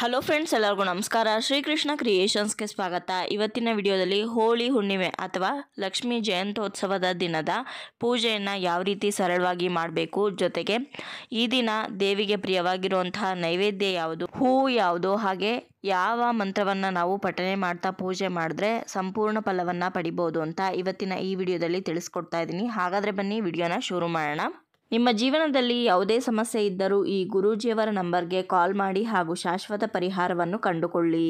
hello friends ಎಲ್ಲರಿಗೂ ನಮಸ್ಕಾರ ಶ್ರೀಕೃಷ್ಣ ಕ್ರಿಯೇಷನ್ಸ್ಗೆ ಸ್ವಾಗತ ಇವತ್ತಿನ ವಿಡಿಯೋದಲ್ಲಿ ಹೋಳಿ ಹುಣ್ಣಿಮೆ ಅಥವಾ ಲಕ್ಷ್ಮೀ ಜಯಂತ್ಯೋತ್ಸವದ ದಿನದ ಪೂಜೆಯನ್ನು ಯಾವ ರೀತಿ ಸರಳವಾಗಿ ಮಾಡಬೇಕು ಜೊತೆಗೆ ಈ ದಿನ ದೇವಿಗೆ ಪ್ರಿಯವಾಗಿರುವಂತಹ ನೈವೇದ್ಯ ಯಾವುದು ಹೂವು ಯಾವುದು ಹಾಗೆ ಯಾವ ಮಂತ್ರವನ್ನು ನಾವು ಪಠನೆ ಮಾಡ್ತಾ ಪೂಜೆ ಮಾಡಿದ್ರೆ ಸಂಪೂರ್ಣ ಫಲವನ್ನು ಪಡಿಬೋದು ಅಂತ ಇವತ್ತಿನ ಈ ವಿಡಿಯೋದಲ್ಲಿ ತಿಳಿಸ್ಕೊಡ್ತಾ ಇದ್ದೀನಿ ಹಾಗಾದರೆ ಬನ್ನಿ ವಿಡಿಯೋನ ಶುರು ಮಾಡೋಣ ನಿಮ್ಮ ಜೀವನದಲ್ಲಿ ಯಾವುದೇ ಸಮಸ್ಯೆ ಇದ್ದರೂ ಈ ಗುರೂಜಿಯವರ ನಂಬರ್ಗೆ ಕಾಲ್ ಮಾಡಿ ಹಾಗೂ ಶಾಶ್ವತ ಪರಿಹಾರವನ್ನು ಕಂಡುಕೊಳ್ಳಿ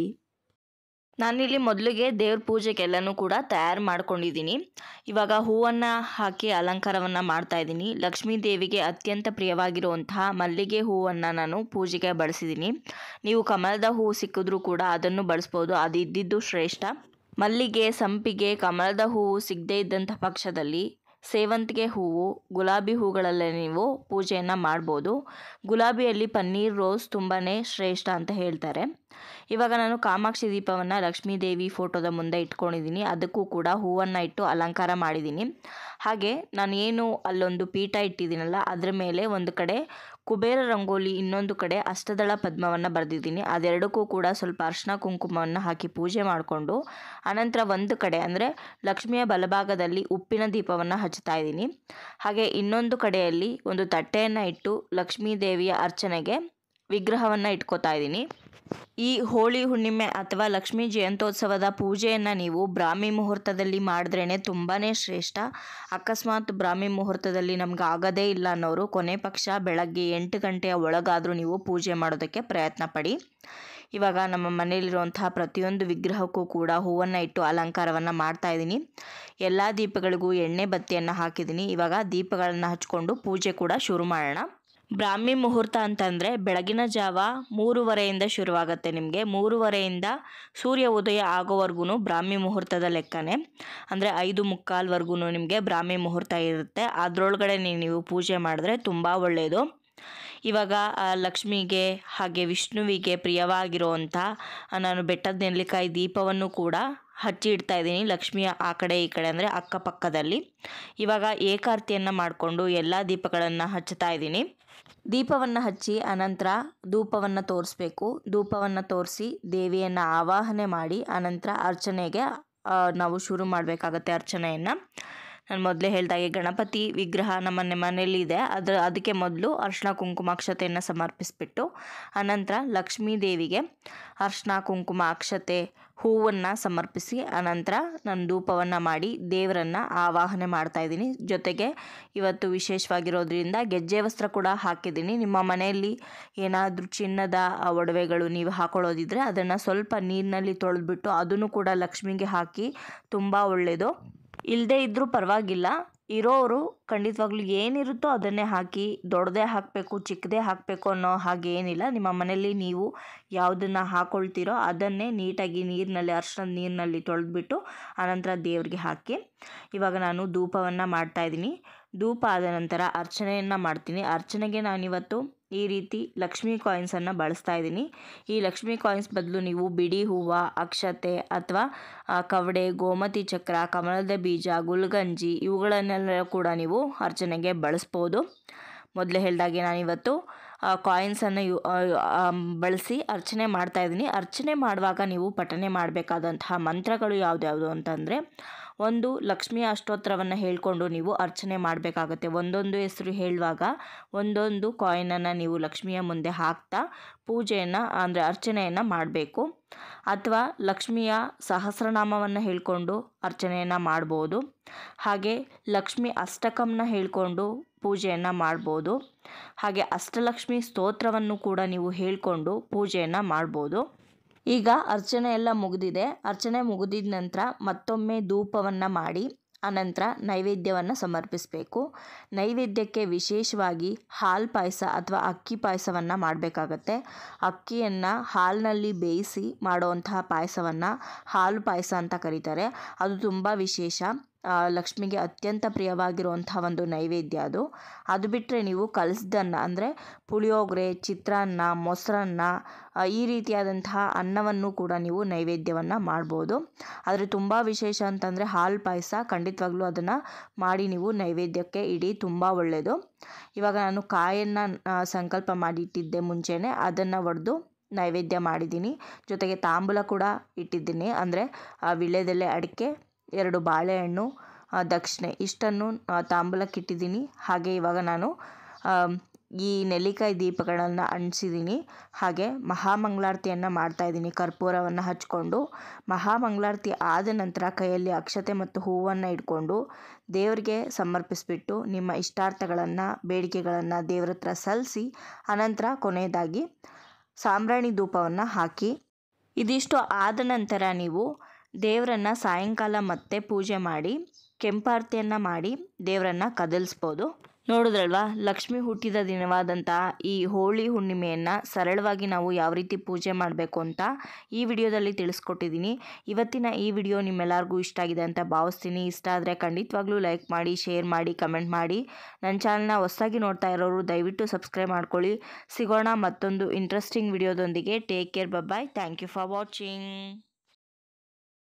ನಾನಿಲ್ಲಿ ಮೊದಲಿಗೆ ದೇವ್ರ ಪೂಜೆಗೆಲ್ಲನೂ ಕೂಡ ತಯಾರು ಮಾಡ್ಕೊಂಡಿದ್ದೀನಿ ಇವಾಗ ಹೂವನ್ನು ಹಾಕಿ ಅಲಂಕಾರವನ್ನು ಮಾಡ್ತಾ ಇದ್ದೀನಿ ಲಕ್ಷ್ಮೀ ದೇವಿಗೆ ಅತ್ಯಂತ ಪ್ರಿಯವಾಗಿರುವಂತಹ ಮಲ್ಲಿಗೆ ಹೂವನ್ನು ನಾನು ಪೂಜೆಗೆ ಬಳಸಿದ್ದೀನಿ ನೀವು ಕಮಲದ ಹೂವು ಸಿಕ್ಕಿದ್ರೂ ಕೂಡ ಅದನ್ನು ಬಳಸ್ಬೋದು ಅದು ಇದ್ದಿದ್ದು ಶ್ರೇಷ್ಠ ಮಲ್ಲಿಗೆ ಸಂಪಿಗೆ ಕಮಲದ ಹೂವು ಸಿಗದೇ ಇದ್ದಂಥ ಪಕ್ಷದಲ್ಲಿ ಸೇವಂತಿಗೆ ಹೂವು ಗುಲಾಬಿ ಹೂಗಳಲ್ಲೇ ನೀವು ಪೂಜೆಯನ್ನು ಮಾಡ್ಬೋದು ಗುಲಾಬಿಯಲ್ಲಿ ಪನ್ನೀರ್ ರೋಸ್ ತುಂಬಾ ಶ್ರೇಷ್ಠ ಅಂತ ಹೇಳ್ತಾರೆ ಇವಾಗ ನಾನು ಕಾಮಾಕ್ಷಿ ದೀಪವನ್ನು ಲಕ್ಷ್ಮೀ ದೇವಿ ಫೋಟೋದ ಮುಂದೆ ಇಟ್ಕೊಂಡಿದ್ದೀನಿ ಅದಕ್ಕೂ ಕೂಡ ಹೂವನ್ನು ಇಟ್ಟು ಅಲಂಕಾರ ಮಾಡಿದ್ದೀನಿ ಹಾಗೆ ನಾನು ಏನು ಅಲ್ಲೊಂದು ಪೀಠ ಇಟ್ಟಿದ್ದೀನಲ್ಲ ಅದರ ಮೇಲೆ ಒಂದು ಕಡೆ ಕುಬೇರ ರಂಗೋಲಿ ಇನ್ನೊಂದು ಕಡೆ ಅಷ್ಟದಳ ಪದ್ಮವನ್ನು ಬರೆದಿದ್ದೀನಿ ಅದೆರಡಕ್ಕೂ ಕೂಡ ಸ್ವಲ್ಪ ಅರ್ಶನ ಕುಂಕುಮವನ್ನು ಹಾಕಿ ಪೂಜೆ ಮಾಡಿಕೊಂಡು ಅನಂತರ ಒಂದು ಕಡೆ ಅಂದರೆ ಲಕ್ಷ್ಮಿಯ ಬಲಭಾಗದಲ್ಲಿ ಉಪ್ಪಿನ ದೀಪವನ್ನು ಹಚ್ಚುತ್ತಾ ಇದ್ದೀನಿ ಹಾಗೆ ಇನ್ನೊಂದು ಕಡೆಯಲ್ಲಿ ಒಂದು ತಟ್ಟೆಯನ್ನು ಇಟ್ಟು ಲಕ್ಷ್ಮೀ ದೇವಿಯ ಅರ್ಚನೆಗೆ ವಿಗ್ರಹವನ್ನು ಇಟ್ಕೋತಾ ಇದ್ದೀನಿ ಈ ಹೋಳಿ ಹುಣ್ಣಿಮೆ ಅಥವಾ ಲಕ್ಷ್ಮೀ ಜಯಂತೋತ್ಸವದ ಪೂಜೆಯನ್ನು ನೀವು ಬ್ರಾಹ್ಮಿ ಮುಹೂರ್ತದಲ್ಲಿ ಮಾಡಿದ್ರೇ ತುಂಬಾ ಶ್ರೇಷ್ಠ ಅಕಸ್ಮಾತ್ ಬ್ರಾಹ್ಮಿ ಮುಹೂರ್ತದಲ್ಲಿ ನಮ್ಗೆ ಆಗೋದೇ ಇಲ್ಲ ಅನ್ನೋರು ಕೊನೆ ಪಕ್ಷ ಬೆಳಗ್ಗೆ ಎಂಟು ಗಂಟೆಯ ಒಳಗಾದರೂ ನೀವು ಪೂಜೆ ಮಾಡೋದಕ್ಕೆ ಪ್ರಯತ್ನ ಪಡಿ ಇವಾಗ ನಮ್ಮ ಮನೆಯಲ್ಲಿರುವಂತಹ ಪ್ರತಿಯೊಂದು ವಿಗ್ರಹಕ್ಕೂ ಕೂಡ ಹೂವನ್ನು ಇಟ್ಟು ಅಲಂಕಾರವನ್ನು ಮಾಡ್ತಾ ಇದ್ದೀನಿ ಎಲ್ಲ ದೀಪಗಳಿಗೂ ಎಣ್ಣೆ ಬತ್ತಿಯನ್ನು ಹಾಕಿದ್ದೀನಿ ಇವಾಗ ದೀಪಗಳನ್ನು ಹಚ್ಕೊಂಡು ಪೂಜೆ ಕೂಡ ಶುರು ಮಾಡೋಣ ಬ್ರಾಹ್ಮಿ ಮುಹೂರ್ತ ಅಂತಂದರೆ ಬೆಳಗಿನ ಜಾವ ಮೂರುವರೆಯಿಂದ ಶುರುವಾಗುತ್ತೆ ನಿಮಗೆ ಮೂರುವರೆಯಿಂದ ಸೂರ್ಯ ಉದಯ ಆಗೋವರೆಗೂ ಬ್ರಾಹ್ಮಿ ಮುಹೂರ್ತದ ಲೆಕ್ಕನೇ ಅಂದರೆ ಐದು ಮುಕ್ಕಾಲ್ವರೆಗೂ ನಿಮಗೆ ಬ್ರಾಹ್ಮಿ ಮುಹೂರ್ತ ಇರುತ್ತೆ ಅದರೊಳಗಡೆ ನೀವು ಪೂಜೆ ಮಾಡಿದ್ರೆ ತುಂಬ ಒಳ್ಳೆಯದು ಇವಾಗ ಲಕ್ಷ್ಮಿಗೆ ಹಾಗೆ ವಿಷ್ಣುವಿಗೆ ಪ್ರಿಯವಾಗಿರುವಂಥ ನಾನು ಬೆಟ್ಟದ ನೆಲ್ಲಿಕಾಯಿ ದೀಪವನ್ನು ಕೂಡ ಹಚ್ಚಿ ಇಡ್ತಾ ಇದ್ದೀನಿ ಲಕ್ಷ್ಮಿಯ ಆ ಕಡೆ ಈ ಕಡೆ ಅಂದರೆ ಅಕ್ಕಪಕ್ಕದಲ್ಲಿ ಇವಾಗ ಏಕಾರ್ತಿಯನ್ನು ಮಾಡಿಕೊಂಡು ಎಲ್ಲ ದೀಪಗಳನ್ನು ಹಚ್ಚುತ್ತಾ ಇದ್ದೀನಿ ದೀಪವನ್ನು ಹಚ್ಚಿ ಅನಂತರ ಧೂಪವನ್ನು ತೋರಿಸ್ಬೇಕು ಧೂಪವನ್ನು ತೋರಿಸಿ ದೇವಿಯನ್ನು ಆವಾಹನೆ ಮಾಡಿ ಅನಂತರ ಅರ್ಚನೆಗೆ ನಾವು ಶುರು ಮಾಡಬೇಕಾಗತ್ತೆ ಅರ್ಚನೆಯನ್ನು ನಾನು ಮೊದಲೇ ಹೇಳಿದಾಗೆ ಗಣಪತಿ ವಿಗ್ರಹ ನಮ್ಮ ಮನೆಯಲ್ಲಿ ಇದೆ ಅದರ ಅದಕ್ಕೆ ಮೊದಲು ಅರ್ಶಿನ ಕುಂಕುಮ ಅಕ್ಷತೆಯನ್ನು ಸಮರ್ಪಿಸಿಬಿಟ್ಟು ಅನಂತರ ಲಕ್ಷ್ಮೀ ದೇವಿಗೆ ಅರ್ಶಿಣ ಕುಂಕುಮ ಅಕ್ಷತೆ ಹೂವನ್ನು ಸಮರ್ಪಿಸಿ ಆನಂತರ ನಾನು ಧೂಪವನ್ನು ಮಾಡಿ ದೇವರನ್ನು ಆವಾಹನೆ ಮಾಡ್ತಾಯಿದ್ದೀನಿ ಜೊತೆಗೆ ಇವತ್ತು ವಿಶೇಷವಾಗಿರೋದ್ರಿಂದ ಗೆಜ್ಜೆ ವಸ್ತ್ರ ಕೂಡ ಹಾಕಿದ್ದೀನಿ ನಿಮ್ಮ ಮನೆಯಲ್ಲಿ ಏನಾದರೂ ಚಿನ್ನದ ಒಡವೆಗಳು ನೀವು ಹಾಕೊಳ್ಳೋದಿದ್ರೆ ಅದನ್ನು ಸ್ವಲ್ಪ ನೀರಿನಲ್ಲಿ ತೊಳೆದ್ಬಿಟ್ಟು ಅದನ್ನು ಕೂಡ ಲಕ್ಷ್ಮಿಗೆ ಹಾಕಿ ತುಂಬ ಒಳ್ಳೆಯದು ಇಲ್ಲದೇ ಇದ್ದರೂ ಪರವಾಗಿಲ್ಲ ಇರೋರು ಖಂಡಿತವಾಗ್ಲೂ ಏನಿರುತ್ತೋ ಅದನ್ನೇ ಹಾಕಿ ದೊಡ್ಡದೇ ಹಾಕಬೇಕು ಚಿಕ್ಕದೇ ಹಾಕಬೇಕು ಅನ್ನೋ ಏನಿಲ್ಲ ನಿಮ್ಮ ಮನೆಯಲ್ಲಿ ನೀವು ಯಾವುದನ್ನು ಹಾಕೊಳ್ತೀರೋ ಅದನ್ನೇ ನೀಟಾಗಿ ನೀರಿನಲ್ಲಿ ಅರ್ಶನದ ನೀರಿನಲ್ಲಿ ತೊಳೆದ್ಬಿಟ್ಟು ಆನಂತರ ದೇವರಿಗೆ ಹಾಕಿ ಇವಾಗ ನಾನು ಧೂಪವನ್ನು ಮಾಡ್ತಾಯಿದ್ದೀನಿ ಧೂಪ ಆದ ನಂತರ ಅರ್ಚನೆಯನ್ನು ಮಾಡ್ತೀನಿ ಅರ್ಚನೆಗೆ ನಾನಿವತ್ತು ಈ ರೀತಿ ಲಕ್ಷ್ಮಿ ಕಾಯಿನ್ಸನ್ನು ಬಳಸ್ತಾ ಇದ್ದೀನಿ ಈ ಲಕ್ಷ್ಮಿ ಕಾಯಿನ್ಸ್ ಬದಲು ನೀವು ಬಿಡಿ ಹೂವು ಅಕ್ಷತೆ ಅಥವಾ ಕವಡೆ ಗೋಮತಿ ಚಕ್ರ ಕಮಲದ ಬೀಜ ಗುಲ್ಗಂಜಿ ಇವುಗಳನ್ನೆಲ್ಲ ಕೂಡ ನೀವು ಅರ್ಚನೆಗೆ ಬಳಸ್ಬೋದು ಮೊದಲೇ ಹೇಳಿದಾಗೆ ನಾನಿವತ್ತು ಕಾಯಿನ್ಸನ್ನು ಯು ಬಳಸಿ ಅರ್ಚನೆ ಇದ್ದೀನಿ ಅರ್ಚನೆ ಮಾಡುವಾಗ ನೀವು ಪಠನೆ ಮಾಡಬೇಕಾದಂತಹ ಮಂತ್ರಗಳು ಯಾವುದ್ಯಾವುದು ಅಂತಂದರೆ ಒಂದು ಲಕ್ಷ್ಮೀ ಅಷ್ಟೋತ್ತರವನ್ನು ಹೇಳಿಕೊಂಡು ನೀವು ಅರ್ಚನೆ ಮಾಡಬೇಕಾಗುತ್ತೆ ಒಂದೊಂದು ಹೆಸರು ಹೇಳುವಾಗ ಒಂದೊಂದು ಕಾಯಿನನ್ನು ನೀವು ಲಕ್ಷ್ಮಿಯ ಮುಂದೆ ಹಾಕ್ತಾ ಪೂಜೆಯನ್ನು ಅಂದರೆ ಅರ್ಚನೆಯನ್ನು ಮಾಡಬೇಕು ಅಥವಾ ಲಕ್ಷ್ಮಿಯ ಸಹಸ್ರನಾಮವನ್ನು ಹೇಳಿಕೊಂಡು ಅರ್ಚನೆಯನ್ನು ಮಾಡ್ಬೋದು ಹಾಗೆ ಲಕ್ಷ್ಮಿ ಅಷ್ಟಕಂನ ಹೇಳಿಕೊಂಡು ಪೂಜೆಯನ್ನು ಮಾಡ್ಬೋದು ಹಾಗೆ ಅಷ್ಟಲಕ್ಷ್ಮಿ ಸ್ತೋತ್ರವನ್ನು ಕೂಡ ನೀವು ಹೇಳಿಕೊಂಡು ಪೂಜೆಯನ್ನು ಮಾಡ್ಬೋದು ಈಗ ಅರ್ಚನೆ ಎಲ್ಲ ಮುಗಿದಿದೆ ಅರ್ಚನೆ ಮುಗಿದಿದ ನಂತರ ಮತ್ತೊಮ್ಮೆ ಧೂಪವನ್ನು ಮಾಡಿ ಅನಂತರ ನೈವೇದ್ಯವನ್ನು ಸಮರ್ಪಿಸಬೇಕು ನೈವೇದ್ಯಕ್ಕೆ ವಿಶೇಷವಾಗಿ ಹಾಲು ಪಾಯಸ ಅಥವಾ ಅಕ್ಕಿ ಪಾಯಸವನ್ನು ಮಾಡಬೇಕಾಗತ್ತೆ ಅಕ್ಕಿಯನ್ನು ಹಾಲಿನಲ್ಲಿ ಬೇಯಿಸಿ ಮಾಡುವಂತಹ ಪಾಯಸವನ್ನು ಹಾಲು ಪಾಯಸ ಅಂತ ಕರೀತಾರೆ ಅದು ತುಂಬ ವಿಶೇಷ ಲಕ್ಷ್ಮಿಗೆ ಅತ್ಯಂತ ಪ್ರಿಯವಾಗಿರುವಂಥ ಒಂದು ನೈವೇದ್ಯ ಅದು ಅದು ಬಿಟ್ಟರೆ ನೀವು ಕಲಸ್ದನ್ನು ಅಂದರೆ ಪುಳಿಯೋಗರೆ ಚಿತ್ರಾನ್ನ ಮೊಸರನ್ನ ಈ ರೀತಿಯಾದಂತಹ ಅನ್ನವನ್ನು ಕೂಡ ನೀವು ನೈವೇದ್ಯವನ್ನು ಮಾಡ್ಬೋದು ಆದರೆ ತುಂಬ ವಿಶೇಷ ಅಂತಂದರೆ ಹಾಲು ಪಾಯಸ ಖಂಡಿತವಾಗ್ಲೂ ಅದನ್ನು ಮಾಡಿ ನೀವು ನೈವೇದ್ಯಕ್ಕೆ ಇಡಿ ತುಂಬ ಒಳ್ಳೆಯದು ಇವಾಗ ನಾನು ಕಾಯನ್ನು ಸಂಕಲ್ಪ ಮಾಡಿಟ್ಟಿದ್ದೆ ಮುಂಚೆನೇ ಅದನ್ನು ಒಡೆದು ನೈವೇದ್ಯ ಮಾಡಿದ್ದೀನಿ ಜೊತೆಗೆ ತಾಂಬೂಲ ಕೂಡ ಇಟ್ಟಿದ್ದೀನಿ ಅಂದರೆ ವಿಳ್ಯದೆಲೆ ಅಡಿಕೆ ಎರಡು ಬಾಳೆಹಣ್ಣು ದಕ್ಷಿಣೆ ಇಷ್ಟನ್ನು ತಾಂಬೂಲಕ್ಕಿಟ್ಟಿದ್ದೀನಿ ಹಾಗೆ ಇವಾಗ ನಾನು ಈ ನೆಲ್ಲಿಕಾಯಿ ದೀಪಗಳನ್ನು ಅಂಟಿಸಿದ್ದೀನಿ ಹಾಗೆ ಮಹಾಮಂಗಳಾರತಿಯನ್ನು ಮಾಡ್ತಾಯಿದ್ದೀನಿ ಕರ್ಪೂರವನ್ನು ಹಚ್ಕೊಂಡು ಮಹಾಮಂಗಳಾರತಿ ಆದ ನಂತರ ಕೈಯಲ್ಲಿ ಅಕ್ಷತೆ ಮತ್ತು ಹೂವನ್ನು ಇಟ್ಕೊಂಡು ದೇವರಿಗೆ ಸಮರ್ಪಿಸಿಬಿಟ್ಟು ನಿಮ್ಮ ಇಷ್ಟಾರ್ಥಗಳನ್ನು ಬೇಡಿಕೆಗಳನ್ನು ದೇವ್ರ ಹತ್ರ ಸಲ್ಲಿಸಿ ಅನಂತರ ಕೊನೆಯದಾಗಿ ಸಾಂಬ್ರಾಣಿ ಧೂಪವನ್ನು ಹಾಕಿ ಇದಿಷ್ಟು ಆದ ನಂತರ ನೀವು ದೇವರನ್ನ ಸಾಯಂಕಾಲ ಮತ್ತೆ ಪೂಜೆ ಮಾಡಿ ಕೆಂಪಾರತಿಯನ್ನು ಮಾಡಿ ದೇವರನ್ನು ಕದಲಿಸ್ಬೋದು ನೋಡಿದ್ರಲ್ವಾ ಲಕ್ಷ್ಮಿ ಹುಟ್ಟಿದ ದಿನವಾದಂತಹ ಈ ಹೋಳಿ ಹುಣ್ಣಿಮೆಯನ್ನು ಸರಳವಾಗಿ ನಾವು ಯಾವ ರೀತಿ ಪೂಜೆ ಮಾಡಬೇಕು ಅಂತ ಈ ವಿಡಿಯೋದಲ್ಲಿ ತಿಳಿಸ್ಕೊಟ್ಟಿದ್ದೀನಿ ಇವತ್ತಿನ ಈ ವಿಡಿಯೋ ನಿಮ್ಮೆಲ್ಲರಿಗೂ ಇಷ್ಟ ಆಗಿದೆ ಅಂತ ಭಾವಿಸ್ತೀನಿ ಇಷ್ಟ ಆದರೆ ಖಂಡಿತವಾಗ್ಲೂ ಲೈಕ್ ಮಾಡಿ ಶೇರ್ ಮಾಡಿ ಕಮೆಂಟ್ ಮಾಡಿ ನನ್ನ ಚಾನಲ್ನ ಹೊಸದಾಗಿ ನೋಡ್ತಾ ಇರೋರು ದಯವಿಟ್ಟು ಸಬ್ಸ್ಕ್ರೈಬ್ ಮಾಡ್ಕೊಳ್ಳಿ ಸಿಗೋಣ ಮತ್ತೊಂದು ಇಂಟ್ರೆಸ್ಟಿಂಗ್ ವಿಡಿಯೋದೊಂದಿಗೆ take care bye thank you for watching